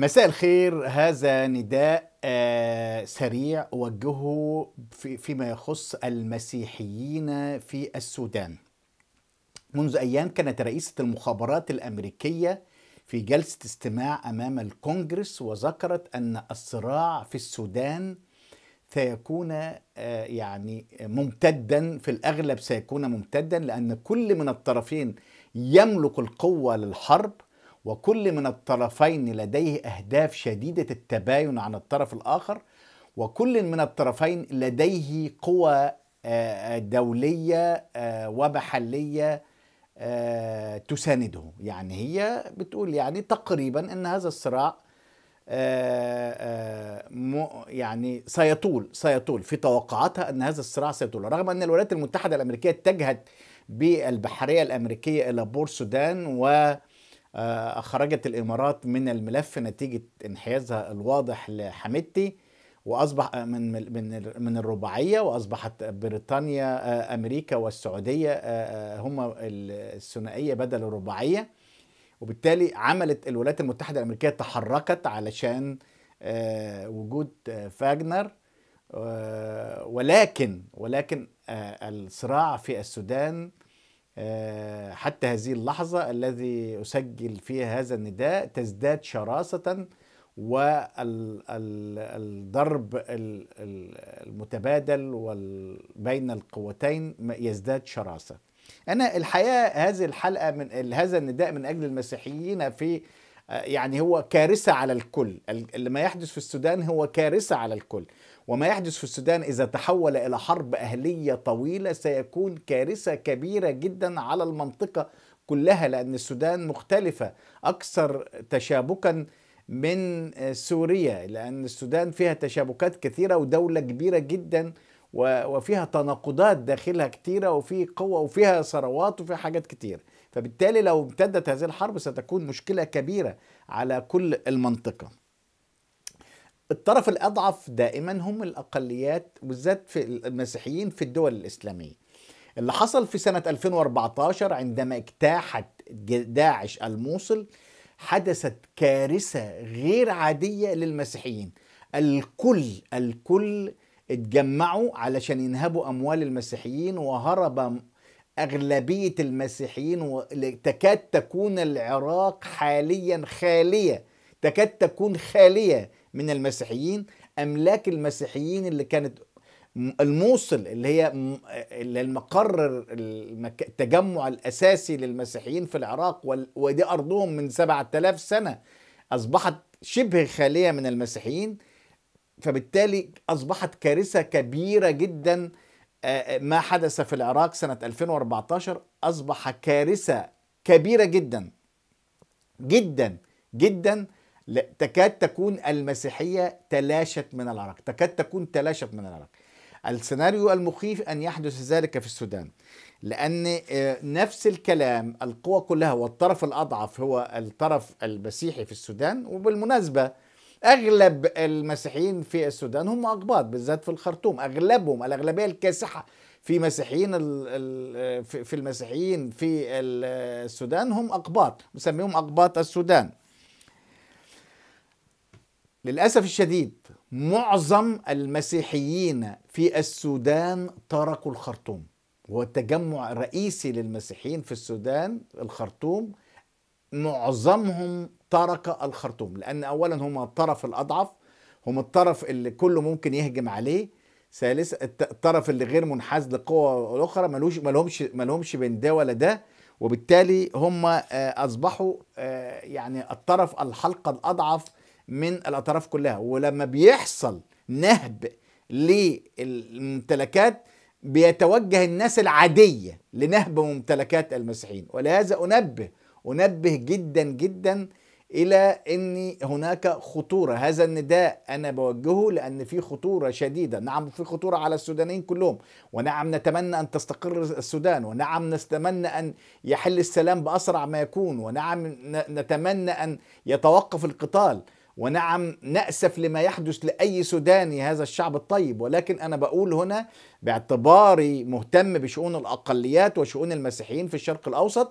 مساء الخير هذا نداء آه، سريع اوجهه فيما يخص المسيحيين في السودان منذ ايام كانت رئيسه المخابرات الامريكيه في جلسه استماع امام الكونجرس وذكرت ان الصراع في السودان سيكون آه، يعني ممتدا في الاغلب سيكون ممتدا لان كل من الطرفين يملك القوه للحرب وكل من الطرفين لديه أهداف شديدة التباين عن الطرف الآخر وكل من الطرفين لديه قوى آه، آه، دولية آه، ومحلية تسانده يعني هي بتقول يعني تقريبا أن هذا الصراع يعني سيطول سيطول في توقعاتها أن هذا الصراع سيطول رغم أن الولايات المتحدة الأمريكية اتجهت بالبحرية الأمريكية إلى بور سودان و آه، أخرجت الإمارات من الملف نتيجة انحيازها الواضح لحميدتي واصبح آه، من من من الرباعيه واصبحت بريطانيا آه، امريكا والسعوديه هما الثنائيه بدل الرباعيه وبالتالي عملت الولايات المتحده الامريكيه تحركت علشان وجود فاجنر ولكن ولكن الصراع في السودان آه، حتى هذه اللحظة الذي أسجل فيها هذا النداء تزداد شراسة والضرب المتبادل بين القوتين يزداد شراسة أنا الحقيقة هذه الحلقة من هذا النداء من أجل المسيحيين في آه، يعني هو كارثة على الكل اللي ما يحدث في السودان هو كارثة على الكل وما يحدث في السودان إذا تحول إلى حرب أهلية طويلة سيكون كارثة كبيرة جدا على المنطقة كلها لأن السودان مختلفة أكثر تشابكا من آه، سوريا لأن السودان فيها تشابكات كثيرة ودولة كبيرة جدا وفيها تناقضات داخلها كتيرة وفي قوة وفيها ثروات وفيها حاجات كتيرة فبالتالي لو امتدت هذه الحرب ستكون مشكلة كبيرة على كل المنطقة الطرف الأضعف دائما هم الأقليات بالذات في المسيحيين في الدول الإسلامية اللي حصل في سنة 2014 عندما اجتاحت داعش الموصل حدثت كارثة غير عادية للمسيحيين الكل الكل اتجمعوا علشان ينهبوا اموال المسيحيين وهرب اغلبيه المسيحيين و... تكاد تكون العراق حاليا خاليه تكاد تكون خاليه من المسيحيين املاك المسيحيين اللي كانت الموصل اللي هي اللي المقر التجمع الاساسي للمسيحيين في العراق وال... ودي ارضهم من 7000 سنه اصبحت شبه خاليه من المسيحيين فبالتالي أصبحت كارثة كبيرة جدا آه، آه، ما حدث في العراق سنة 2014 أصبح كارثة كبيرة جدا جدا جدا تكاد تكون المسيحية تلاشت من العراق تكاد تكون تلاشت من العراق السيناريو المخيف أن يحدث ذلك في السودان لأن آه، نفس الكلام القوى كلها والطرف الأضعف هو الطرف المسيحي في السودان وبالمناسبة اغلب المسيحيين في السودان هم اقباط بالذات في الخرطوم اغلبهم الاغلبيه الكاسحه في مسيحيين في المسيحيين في السودان هم اقباط مسميهم اقباط السودان للاسف الشديد معظم المسيحيين في السودان تركوا الخرطوم هو التجمع الرئيسي للمسيحيين في السودان الخرطوم معظمهم ترك الخرطوم لأن أولا هم الطرف الأضعف هم الطرف اللي كله ممكن يهجم عليه ثالث الطرف اللي غير منحاز لقوة اخرى ملوش ملهمش ملهمش بين ده ولا ده وبالتالي هم آه، أصبحوا آه، يعني الطرف الحلقة الأضعف من الأطراف كلها ولما بيحصل نهب للممتلكات بيتوجه الناس العادية لنهب ممتلكات المسيحيين ولهذا أنبه أنبه جدا جدا الى ان هناك خطوره هذا النداء انا بوجهه لان في خطوره شديده نعم في خطوره على السودانيين كلهم ونعم نتمنى ان تستقر السودان ونعم نتمنى ان يحل السلام باسرع ما يكون ونعم نتمنى ان يتوقف القتال ونعم نأسف لما يحدث لأي سوداني هذا الشعب الطيب ولكن أنا بقول هنا باعتباري مهتم بشؤون الأقليات وشؤون المسيحيين في الشرق الأوسط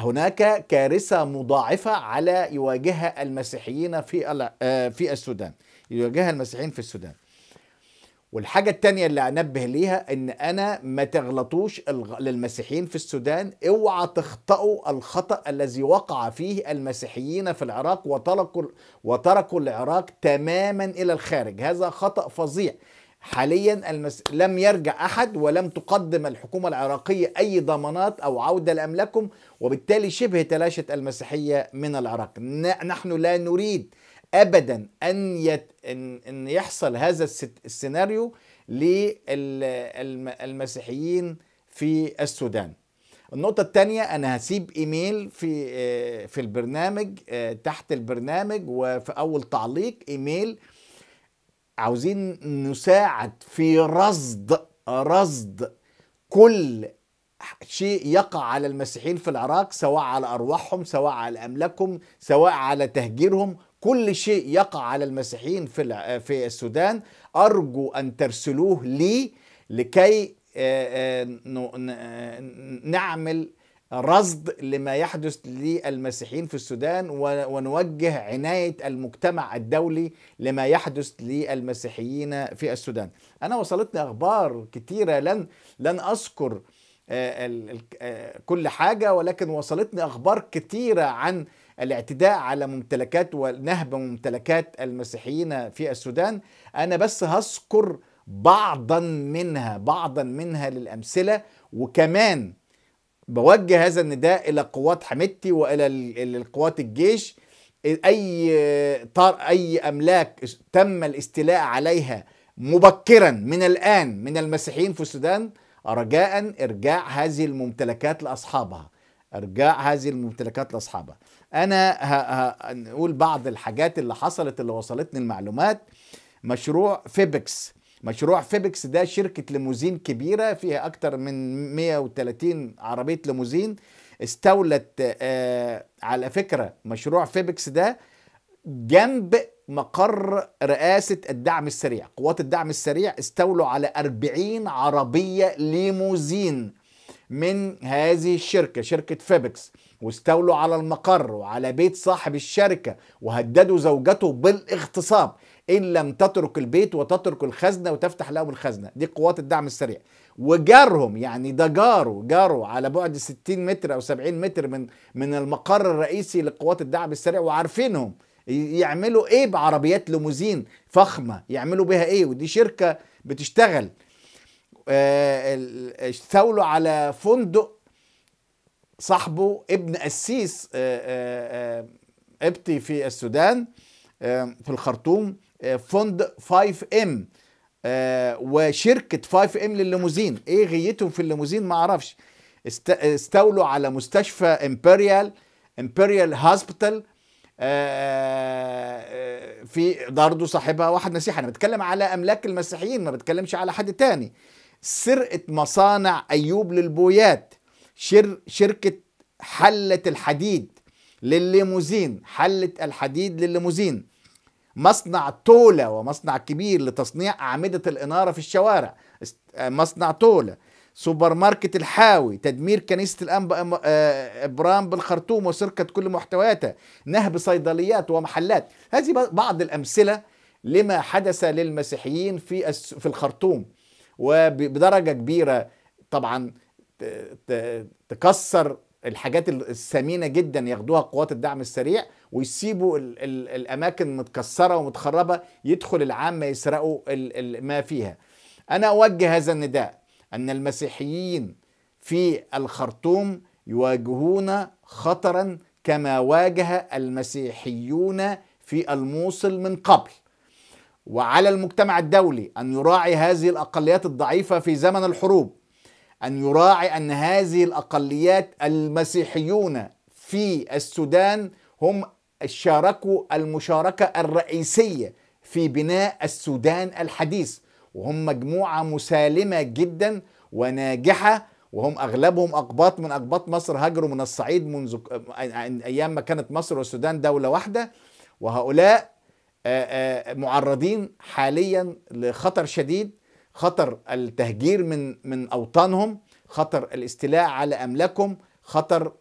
هناك كارثة مضاعفة على يواجهها المسيحيين في آه، في السودان يواجهها المسيحيين في السودان والحاجة التانية اللي أنبه ليها إن أنا ما تغلطوش للمسيحيين في السودان اوعى تخطئوا الخطأ الذي وقع فيه المسيحيين في العراق وتركوا وتركوا العراق تماما إلى الخارج هذا خطأ فظيع حاليا المس... لم يرجع احد ولم تقدم الحكومه العراقيه اي ضمانات او عوده لاملاكهم وبالتالي شبه تلاشت المسيحيه من العراق ن... نحن لا نريد ابدا ان يت... ان, إن يحصل هذا الست... السيناريو للمسيحيين في السودان النقطة الثانية أنا هسيب إيميل في آه، في البرنامج آه، تحت البرنامج وفي أول تعليق إيميل عاوزين نساعد في رصد رصد كل شيء يقع على المسيحيين في العراق سواء على ارواحهم سواء على املاكهم سواء على تهجيرهم كل شيء يقع على المسيحيين في في السودان ارجو ان ترسلوه لي لكي آه، آه، نعمل رصد لما يحدث للمسيحيين في السودان ونوجه عناية المجتمع الدولي لما يحدث للمسيحيين في السودان أنا وصلتني أخبار كثيرة لن, لن أذكر آه، آه، كل حاجة ولكن وصلتني أخبار كثيرة عن الاعتداء على ممتلكات ونهب ممتلكات المسيحيين في السودان أنا بس هذكر بعضا منها بعضا منها للأمثلة وكمان بوجه هذا النداء الى قوات حميدتي والى القوات الجيش اي طار اي املاك تم الاستيلاء عليها مبكرا من الان من المسيحيين في السودان رجاء ارجاع هذه الممتلكات لاصحابها ارجاع هذه الممتلكات لاصحابها انا هنقول بعض الحاجات اللي حصلت اللي وصلتني المعلومات مشروع فيبكس مشروع فيبكس ده شركة ليموزين كبيرة فيها أكتر من 130 عربية ليموزين استولت آه، على فكرة مشروع فيبكس ده جنب مقر رئاسة الدعم السريع قوات الدعم السريع استولوا على 40 عربية ليموزين من هذه الشركة شركة فيبكس واستولوا على المقر وعلى بيت صاحب الشركة وهددوا زوجته بالاغتصاب إن لم تترك البيت وتترك الخزنة وتفتح لهم الخزنة دي قوات الدعم السريع وجارهم يعني ده جاره جاره على بعد 60 متر أو 70 متر من من المقر الرئيسي لقوات الدعم السريع وعارفينهم يعملوا إيه بعربيات ليموزين فخمة يعملوا بيها إيه ودي شركة بتشتغل استولوا آه، على فندق صاحبه ابن قسيس قبطي آه، آه، في السودان في الخرطوم آه، فوند 5 ام آه، وشركه 5 ام للليموزين ايه غيتهم في الليموزين ما اعرفش استولوا على مستشفى امبريال امبريال هاسبيتال آه، في برضه صاحبها واحد مسيحي انا بتكلم على املاك المسيحيين ما بتكلمش على حد تاني سرقه مصانع ايوب للبويات شر شركه حله الحديد للليموزين حله الحديد للليموزين مصنع تولا ومصنع كبير لتصنيع أعمدة الإنارة في الشوارع آه، مصنع تولا سوبر ماركت الحاوي تدمير كنيسة الأنبا آه، إبرام بالخرطوم وسرقة كل محتوياتها نهب صيدليات ومحلات هذه بعض الأمثلة لما حدث للمسيحيين في في الخرطوم وبدرجة كبيرة طبعا تكسر الحاجات الثمينه جدا ياخدوها قوات الدعم السريع ويسيبوا الـ الـ الاماكن متكسره ومتخربه يدخل العامه يسرقوا الـ الـ ما فيها انا اوجه هذا النداء ان المسيحيين في الخرطوم يواجهون خطرا كما واجه المسيحيون في الموصل من قبل وعلى المجتمع الدولي ان يراعي هذه الاقليات الضعيفه في زمن الحروب أن يراعي أن هذه الأقليات المسيحيون في السودان هم شاركوا المشاركة الرئيسية في بناء السودان الحديث وهم مجموعة مسالمة جدا وناجحة وهم أغلبهم أقباط من أقباط مصر هاجروا من الصعيد منذ أيام ما كانت مصر والسودان دولة واحدة وهؤلاء معرضين حاليا لخطر شديد خطر التهجير من من اوطانهم خطر الاستيلاء على املاكهم خطر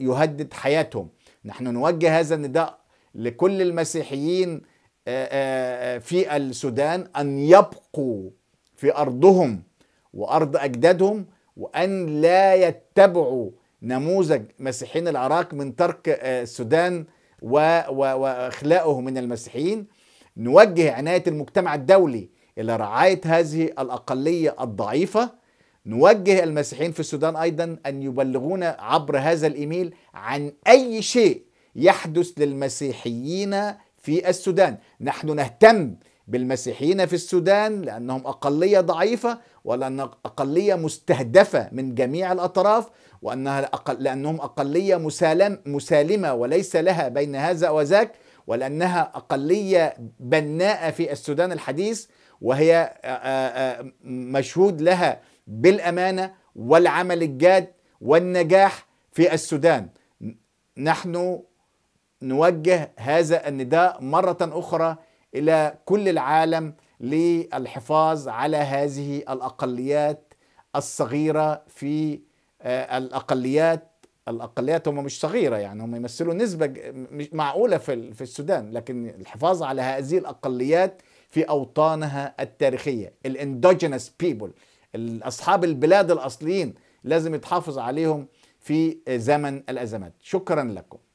يهدد حياتهم نحن نوجه هذا النداء لكل المسيحيين آه، آه، في السودان ان يبقوا في ارضهم وارض اجدادهم وان لا يتبعوا نموذج مسيحيين العراق من ترك آه، السودان واخلاقه من المسيحيين نوجه عنايه المجتمع الدولي إلى رعاية هذه الأقلية الضعيفة نوجه المسيحيين في السودان أيضا أن يبلغون عبر هذا الإيميل عن أي شيء يحدث للمسيحيين في السودان نحن نهتم بالمسيحيين في السودان لأنهم أقلية ضعيفة ولأن أقلية مستهدفة من جميع الأطراف وأنها أقل لأنهم أقلية مسالم مسالمة وليس لها بين هذا وذاك ولأنها أقلية بناءة في السودان الحديث وهي آه، آه، آه، مشهود لها بالأمانة والعمل الجاد والنجاح في السودان نحن نوجه هذا النداء مرة أخرى إلى كل العالم للحفاظ على هذه الأقليات الصغيرة في الأقليات الاقليات هم مش صغيره يعني هم يمثلوا نسبه مش معقوله في في السودان لكن الحفاظ على هذه الاقليات في اوطانها التاريخيه الاندوجينس بيبل اصحاب البلاد الاصليين لازم يتحافظ عليهم في زمن الازمات شكرا لكم